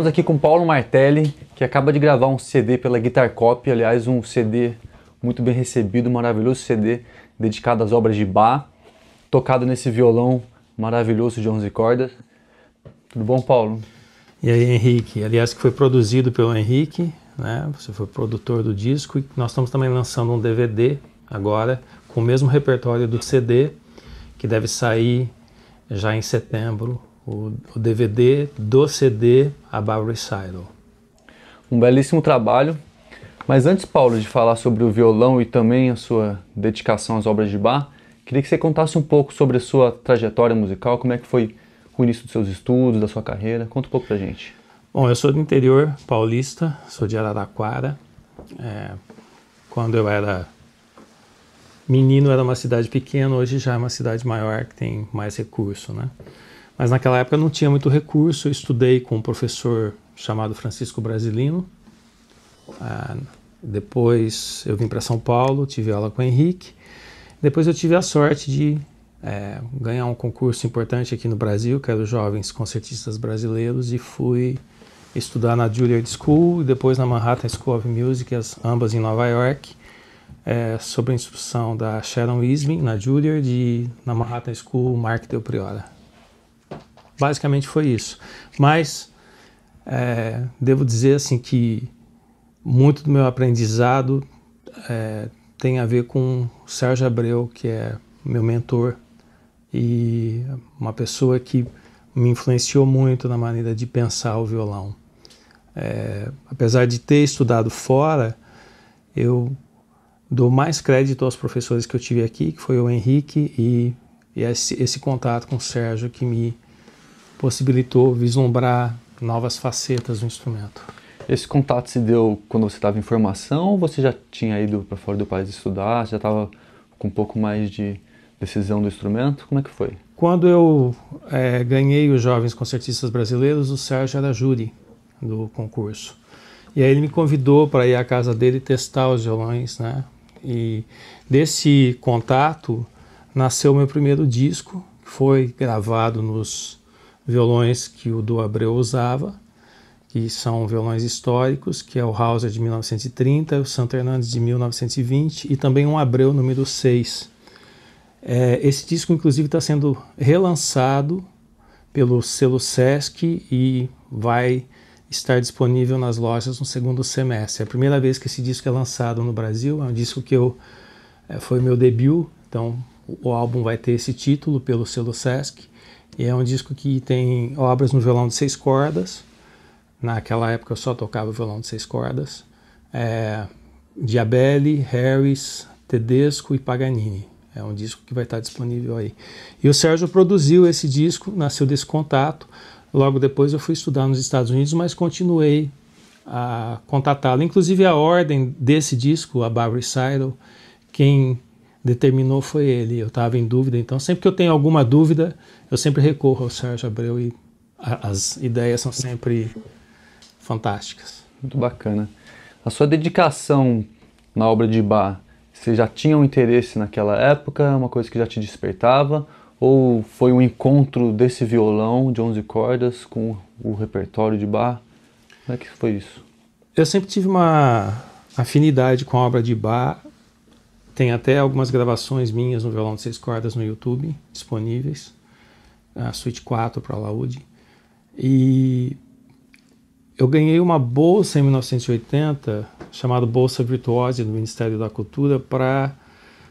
estamos aqui com Paulo Martelli, que acaba de gravar um CD pela Guitar Copy, aliás, um CD muito bem recebido, maravilhoso CD dedicado às obras de Bach, tocado nesse violão maravilhoso de 11 cordas. Tudo bom, Paulo? E aí, Henrique? Aliás, que foi produzido pelo Henrique, né? Você foi produtor do disco e nós estamos também lançando um DVD agora com o mesmo repertório do CD, que deve sair já em setembro o, o DVD do CD a Above Recital. Um belíssimo trabalho. Mas antes, Paulo, de falar sobre o violão e também a sua dedicação às obras de Bach, queria que você contasse um pouco sobre a sua trajetória musical, como é que foi o início dos seus estudos, da sua carreira. Conta um pouco pra gente. Bom, eu sou do interior paulista, sou de Araraquara. É, quando eu era menino era uma cidade pequena, hoje já é uma cidade maior que tem mais recurso, né? Mas naquela época não tinha muito recurso, eu estudei com um professor chamado Francisco Brasilino. Ah, depois eu vim para São Paulo, tive aula com o Henrique. Depois eu tive a sorte de é, ganhar um concurso importante aqui no Brasil, que era é os Jovens Concertistas Brasileiros, e fui estudar na Juilliard School, e depois na Manhattan School of Music, ambas em Nova York, é, sob a instrução da Sharon Isbin, na Juilliard, e na Manhattan School, Mark Del Priora. Basicamente foi isso. Mas é, devo dizer assim que muito do meu aprendizado é, tem a ver com o Sérgio Abreu, que é meu mentor e uma pessoa que me influenciou muito na maneira de pensar o violão. É, apesar de ter estudado fora, eu dou mais crédito aos professores que eu tive aqui, que foi o Henrique e, e esse, esse, contato com o Sérgio que me possibilitou vislumbrar novas facetas do instrumento. Esse contato se deu quando você estava em formação ou você já tinha ido para fora do país estudar, já estava com um pouco mais de decisão do instrumento? Como é que foi? Quando eu é, ganhei os Jovens Concertistas Brasileiros, o Sérgio era júri do concurso. E aí ele me convidou para ir à casa dele testar os violões, né? E desse contato nasceu meu primeiro disco, que foi gravado nos violões que o Du Abreu usava, que são violões históricos, que é o Hauser de 1930, o Santo Hernandes de 1920 e também um Abreu número 6. É, esse disco, inclusive, está sendo relançado pelo selo Sesc e vai estar disponível nas lojas no segundo semestre. É a primeira vez que esse disco é lançado no Brasil, é um disco que eu é, foi meu debut, então o álbum vai ter esse título pelo selo Sesc e é um disco que tem obras no violão de seis cordas. Naquela época eu só tocava violão de seis cordas. É, Diabelli, Harris, Tedesco e Paganini. É um disco que vai estar disponível aí. E o Sérgio produziu esse disco, nasceu desse contato. Logo depois eu fui estudar nos Estados Unidos, mas continuei a contatá-lo. Inclusive a ordem desse disco, a Barbara Seidel, quem determinou foi ele. Eu estava em dúvida, então sempre que eu tenho alguma dúvida, eu sempre recorro ao Sérgio Abreu e as ideias são sempre fantásticas. Muito bacana. A sua dedicação na obra de Bach, você já tinha um interesse naquela época, é uma coisa que já te despertava, ou foi um encontro desse violão de 11 cordas com o repertório de Bach? Como é que foi isso? Eu sempre tive uma afinidade com a obra de Bach tem até algumas gravações minhas no violão de seis cordas no YouTube disponíveis. A suíte 4 para Laude. E eu ganhei uma bolsa em 1980, chamada Bolsa Virtuose do Ministério da Cultura, para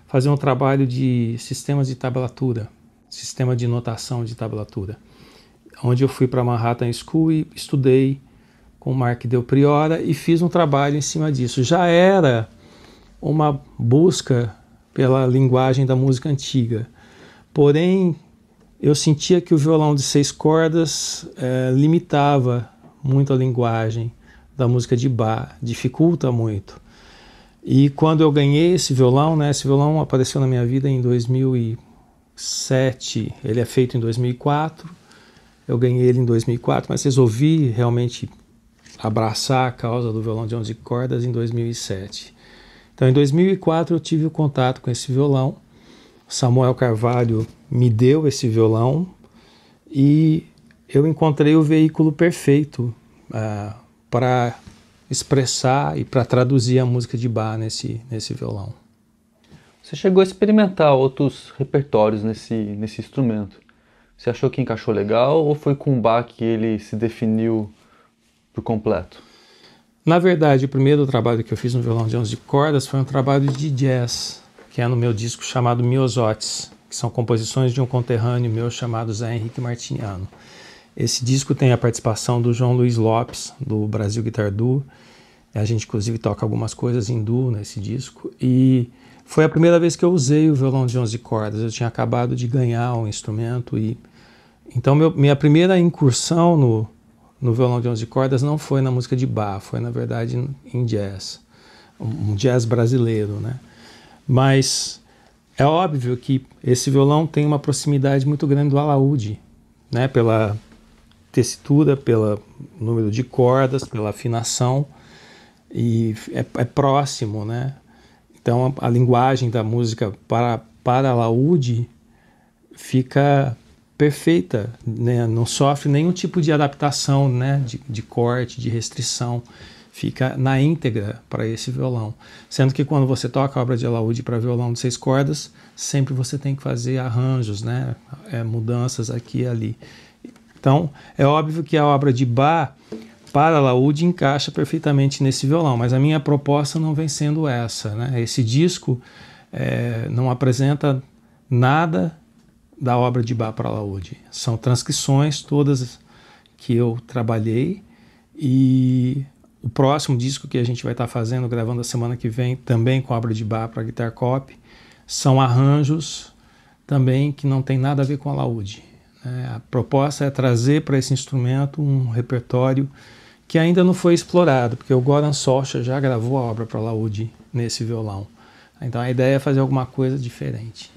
fazer um trabalho de sistemas de tablatura, sistema de notação de tablatura, onde eu fui para Manhattan School e estudei com o Mark Del Priora e fiz um trabalho em cima disso. Já era uma busca pela linguagem da música antiga. Porém, eu sentia que o violão de seis cordas é, limitava muito a linguagem da música de bar, dificulta muito. E quando eu ganhei esse violão, né, esse violão apareceu na minha vida em 2007, ele é feito em 2004, eu ganhei ele em 2004, mas resolvi realmente abraçar a causa do violão de 11 cordas em 2007. Então, em 2004, eu tive o contato com esse violão. Samuel Carvalho me deu esse violão e eu encontrei o veículo perfeito uh, ah, para expressar e para traduzir a música de bar nesse, nesse violão. Você chegou a experimentar outros repertórios nesse, nesse instrumento. Você achou que encaixou legal ou foi com o bar que ele se definiu por completo? Na verdade, o primeiro trabalho que eu fiz no violão de 11 cordas foi um trabalho de jazz, que é no meu disco chamado Miosotes, que são composições de um conterrâneo meu chamado Zé Henrique Martiniano. Esse disco tem a participação do João Luiz Lopes, do Brasil Guitar Duo. A gente, inclusive, toca algumas coisas em duo nesse disco. E foi a primeira vez que eu usei o violão de 11 cordas. Eu tinha acabado de ganhar um instrumento. e Então, meu, minha primeira incursão no, no violão de 11 cordas não foi na música de bar, foi na verdade em jazz, um jazz brasileiro, né? Mas é óbvio que esse violão tem uma proximidade muito grande do alaúde, né? Pela textura, pelo número de cordas, pela afinação e é, é próximo, né? Então a, a linguagem da música para para alaúde fica perfeita, né? não sofre nenhum tipo de adaptação, né? de, de corte, de restrição, fica na íntegra para esse violão. Sendo que quando você toca a obra de Alaúde para violão de seis cordas, sempre você tem que fazer arranjos, né? É, mudanças aqui e ali. Então, é óbvio que a obra de Bach para Alaúde encaixa perfeitamente nesse violão, mas a minha proposta não vem sendo essa. Né? Esse disco é, não apresenta nada da obra de Bá para Laúde. São transcrições todas que eu trabalhei e o próximo disco que a gente vai estar tá fazendo, gravando a semana que vem, também com a obra de Bá para Guitar Cop, são arranjos também que não tem nada a ver com a Laúde. Né? a proposta é trazer para esse instrumento um repertório que ainda não foi explorado, porque o Goran Socha já gravou a obra para Laúde nesse violão. Então a ideia é fazer alguma coisa diferente.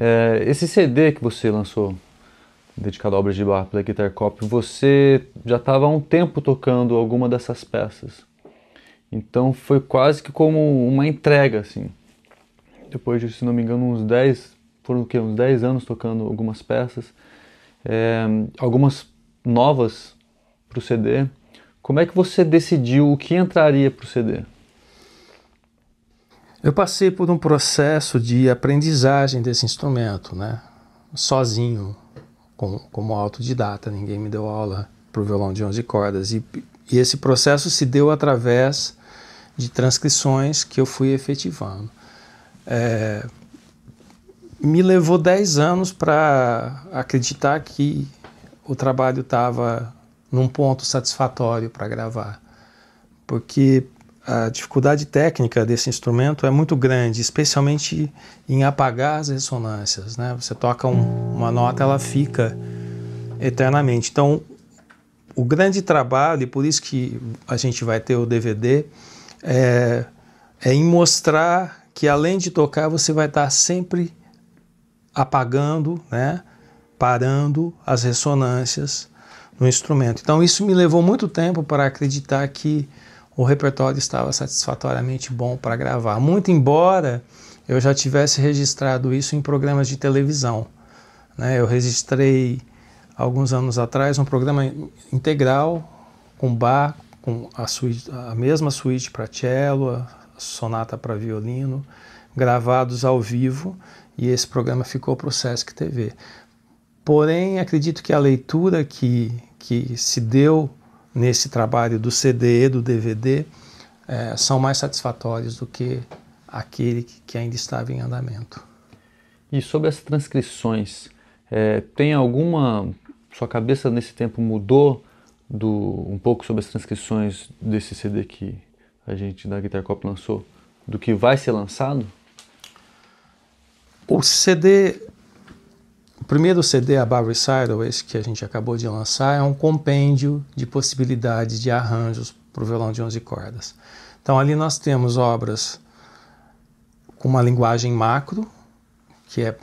É, esse CD que você lançou, dedicado a obras de barro pela Guitar Cop, você já estava há um tempo tocando alguma dessas peças. Então foi quase que como uma entrega, assim. Depois de, se não me engano, uns 10, foram o quê? Uns 10 anos tocando algumas peças. É, algumas novas para o CD. Como é que você decidiu o que entraria para o CD? Eu passei por um processo de aprendizagem desse instrumento, né? Sozinho, com, como autodidata, ninguém me deu aula para o violão de 11 cordas. E, e esse processo se deu através de transcrições que eu fui efetivando. É, me levou 10 anos para acreditar que o trabalho estava num ponto satisfatório para gravar. Porque a dificuldade técnica desse instrumento é muito grande, especialmente em apagar as ressonâncias. Né? Você toca um, uma nota, ela fica eternamente. Então, o grande trabalho, e por isso que a gente vai ter o DVD, é, é em mostrar que além de tocar, você vai estar sempre apagando, né? parando as ressonâncias no instrumento. Então, isso me levou muito tempo para acreditar que o repertório estava satisfatoriamente bom para gravar. Muito embora eu já tivesse registrado isso em programas de televisão. Né? Eu registrei alguns anos atrás um programa integral com bar, com a, a mesma suíte para cello, a sonata para violino, gravados ao vivo, e esse programa ficou para o Sesc TV. Porém, acredito que a leitura que, que se deu nesse trabalho do CD, do DVD, é, são mais satisfatórios do que aquele que ainda estava em andamento. E sobre as transcrições, é, tem alguma. Sua cabeça nesse tempo mudou do, um pouco sobre as transcrições desse CD que a gente da Guitar Cop lançou, do que vai ser lançado? O CD o primeiro CD, a Barry Recital, esse que a gente acabou de lançar, é um compêndio de possibilidades de arranjos para o violão de 11 cordas. Então ali nós temos obras com uma linguagem macro, que é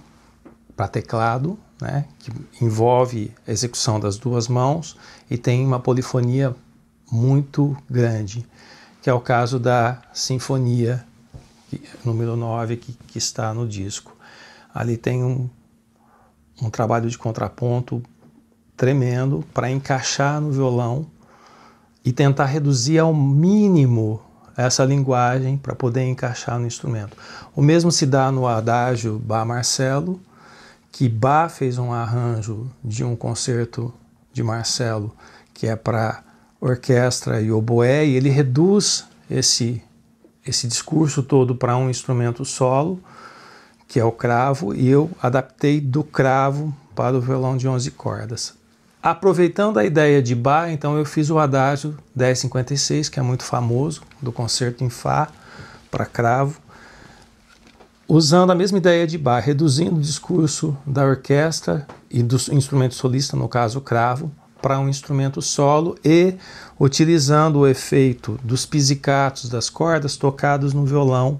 para teclado, né, que envolve a execução das duas mãos e tem uma polifonia muito grande, que é o caso da Sinfonia número 9 que, que está no disco. Ali tem um, um trabalho de contraponto tremendo para encaixar no violão e tentar reduzir ao mínimo essa linguagem para poder encaixar no instrumento. O mesmo se dá no adágio Bá Marcelo, que Bá fez um arranjo de um concerto de Marcelo que é para orquestra e oboé, e ele reduz esse, esse discurso todo para um instrumento solo que é o cravo, e eu adaptei do cravo para o violão de 11 cordas. Aproveitando a ideia de bar então eu fiz o adágio 1056, que é muito famoso, do concerto em Fá para cravo, usando a mesma ideia de bar reduzindo o discurso da orquestra e do instrumento solista, no caso o cravo, para um instrumento solo e utilizando o efeito dos pizzicatos das cordas tocados no violão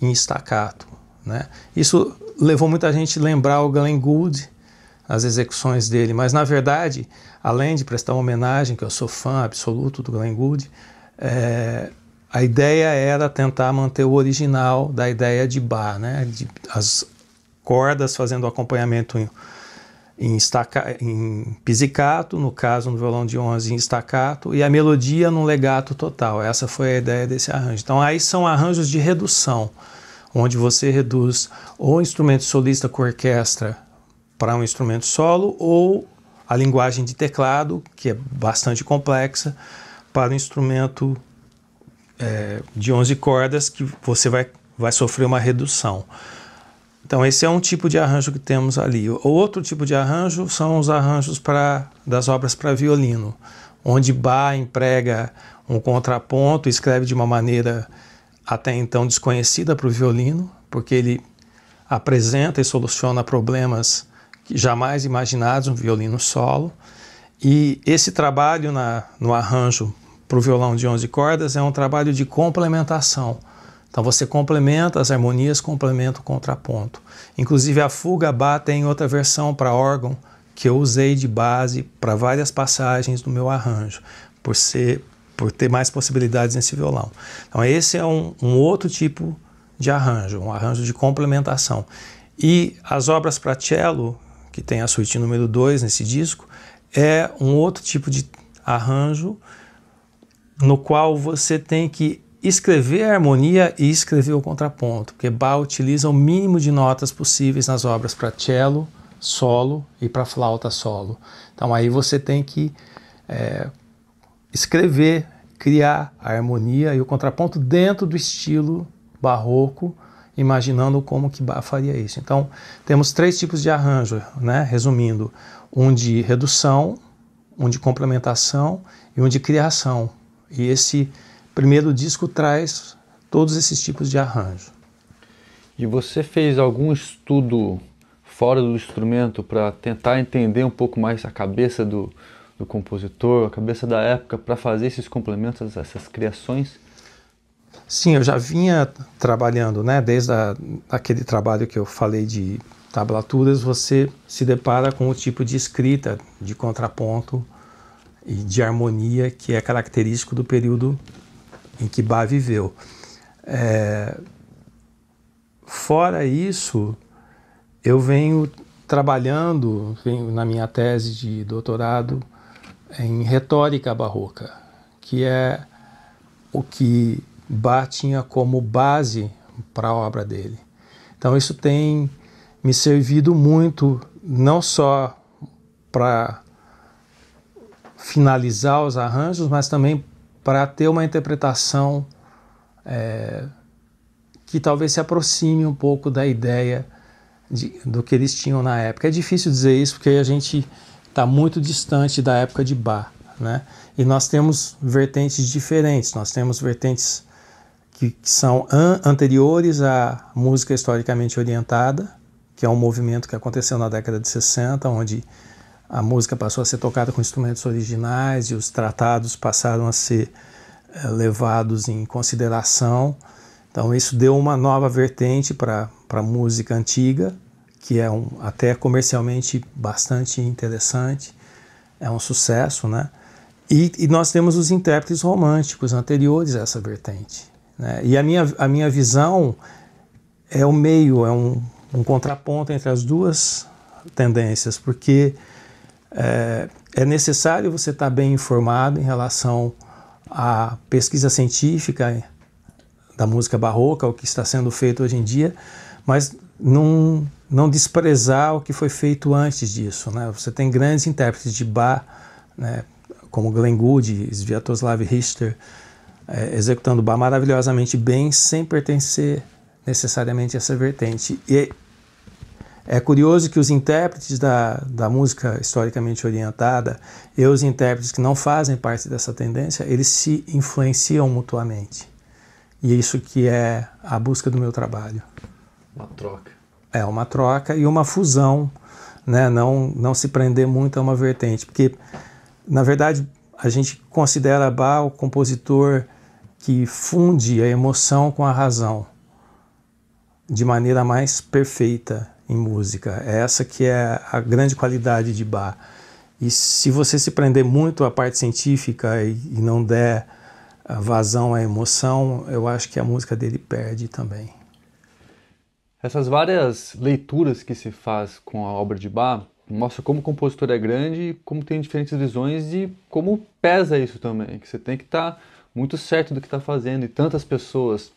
em staccato. Né? Isso levou muita gente a lembrar o Glenn Gould, as execuções dele, mas na verdade, além de prestar uma homenagem, que eu sou fã absoluto do Glenn Gould, é, a ideia era tentar manter o original da ideia de bar, né? De, as cordas fazendo acompanhamento em, em, em pizzicato, no caso no violão de 11 em staccato, e a melodia no legato total. Essa foi a ideia desse arranjo. Então aí são arranjos de redução onde você reduz o instrumento solista com orquestra para um instrumento solo ou a linguagem de teclado, que é bastante complexa, para um instrumento é, de 11 cordas que você vai, vai sofrer uma redução. Então esse é um tipo de arranjo que temos ali. O outro tipo de arranjo são os arranjos para das obras para violino, onde Bach emprega um contraponto, escreve de uma maneira até então desconhecida para o violino, porque ele apresenta e soluciona problemas jamais imaginados um violino solo. E esse trabalho na, no arranjo para o violão de 11 cordas é um trabalho de complementação. Então você complementa as harmonias, complementa o contraponto. Inclusive a fuga Bá tem é outra versão para órgão que eu usei de base para várias passagens do meu arranjo, por ser por ter mais possibilidades nesse violão. Então, esse é um, um outro tipo de arranjo, um arranjo de complementação. E as obras para cello, que tem a suíte número 2 nesse disco, é um outro tipo de arranjo no qual você tem que escrever a harmonia e escrever o contraponto, porque Bach utiliza o mínimo de notas possíveis nas obras para cello, solo e para flauta solo. Então aí você tem que é, escrever, criar a harmonia e o contraponto dentro do estilo barroco, imaginando como que Bach faria isso. Então, temos três tipos de arranjo, né? resumindo: um de redução, um de complementação e um de criação. E esse primeiro disco traz todos esses tipos de arranjo. E você fez algum estudo fora do instrumento para tentar entender um pouco mais a cabeça do, do compositor, a cabeça da época para fazer esses complementos, essas criações? Sim, eu já vinha trabalhando, né? Desde a, aquele trabalho que eu falei de tablaturas, você se depara com o tipo de escrita, de contraponto e de harmonia que é característico do período em que Bach viveu. É... Fora isso, eu venho trabalhando, venho na minha tese de doutorado, em retórica barroca, que é o que Bach tinha como base para a obra dele. Então isso tem me servido muito, não só para finalizar os arranjos, mas também para ter uma interpretação é, que talvez se aproxime um pouco da ideia de, do que eles tinham na época. É difícil dizer isso porque a gente está muito distante da época de Bach. Né? E nós temos vertentes diferentes, nós temos vertentes que, que são an anteriores à música historicamente orientada, que é um movimento que aconteceu na década de 60, onde a música passou a ser tocada com instrumentos originais e os tratados passaram a ser é, levados em consideração. Então, isso deu uma nova vertente para a música antiga, que é um, até comercialmente bastante interessante, é um sucesso, né? E, e nós temos os intérpretes românticos anteriores a essa vertente. Né? E a minha, a minha visão é o meio, é um, um contraponto entre as duas tendências, porque é, é necessário você estar tá bem informado em relação à pesquisa científica da música barroca, o que está sendo feito hoje em dia, mas não, não desprezar o que foi feito antes disso. Né? Você tem grandes intérpretes de Bach, né? como Glenn Gould, Sviatoslav Richter, é, executando Bach maravilhosamente bem, sem pertencer necessariamente a essa vertente. E é curioso que os intérpretes da, da música historicamente orientada e os intérpretes que não fazem parte dessa tendência, eles se influenciam mutuamente. E isso que é a busca do meu trabalho. Uma troca. É, uma troca e uma fusão, né? Não, não se prender muito a uma vertente, porque, na verdade, a gente considera Bach o compositor que funde a emoção com a razão de maneira mais perfeita em música. É essa que é a grande qualidade de Bach. E se você se prender muito à parte científica e, e não der vazão à emoção, eu acho que a música dele perde também. Essas várias leituras que se faz com a obra de Bach mostra como o compositor é grande, e como tem diferentes visões e como pesa isso também, que você tem que estar tá muito certo do que está fazendo e tantas pessoas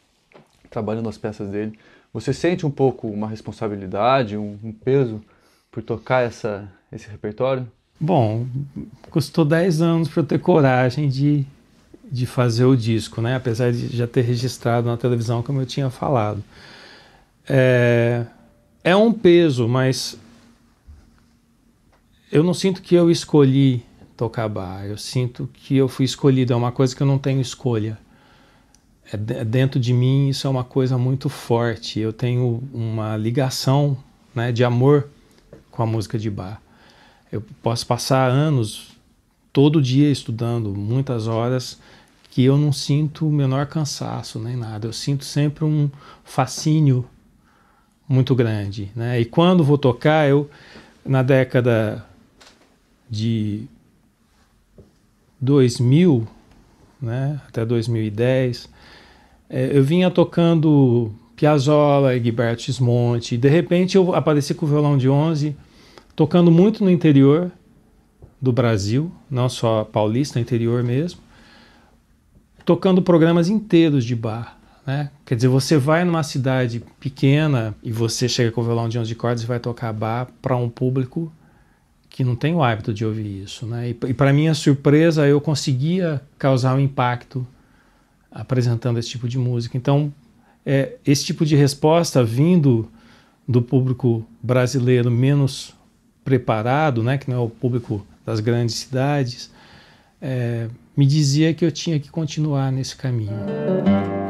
trabalhando as peças dele. Você sente um pouco uma responsabilidade, um, um peso por tocar essa, esse repertório? Bom, custou 10 anos para eu ter coragem de, de fazer o disco, né? Apesar de já ter registrado na televisão, como eu tinha falado é, é um peso, mas eu não sinto que eu escolhi tocar bar. Eu sinto que eu fui escolhido. É uma coisa que eu não tenho escolha. É, é, dentro de mim isso é uma coisa muito forte. Eu tenho uma ligação né, de amor com a música de bar. Eu posso passar anos todo dia estudando, muitas horas, que eu não sinto o menor cansaço nem nada. Eu sinto sempre um fascínio muito grande. Né? E quando vou tocar, eu, na década de 2000 né, até 2010, é, eu vinha tocando Piazzolla, Egberto e de repente eu apareci com o violão de 11, tocando muito no interior do Brasil, não só paulista, interior mesmo, tocando programas inteiros de bar. Né? Quer dizer, você vai numa cidade pequena e você chega com o violão de 11 cordas e vai tocar bar para um público que não tem o hábito de ouvir isso. Né? E, e para minha surpresa, eu conseguia causar um impacto apresentando esse tipo de música. Então, é, esse tipo de resposta vindo do público brasileiro menos preparado, né, que não é o público das grandes cidades, é, me dizia que eu tinha que continuar nesse caminho.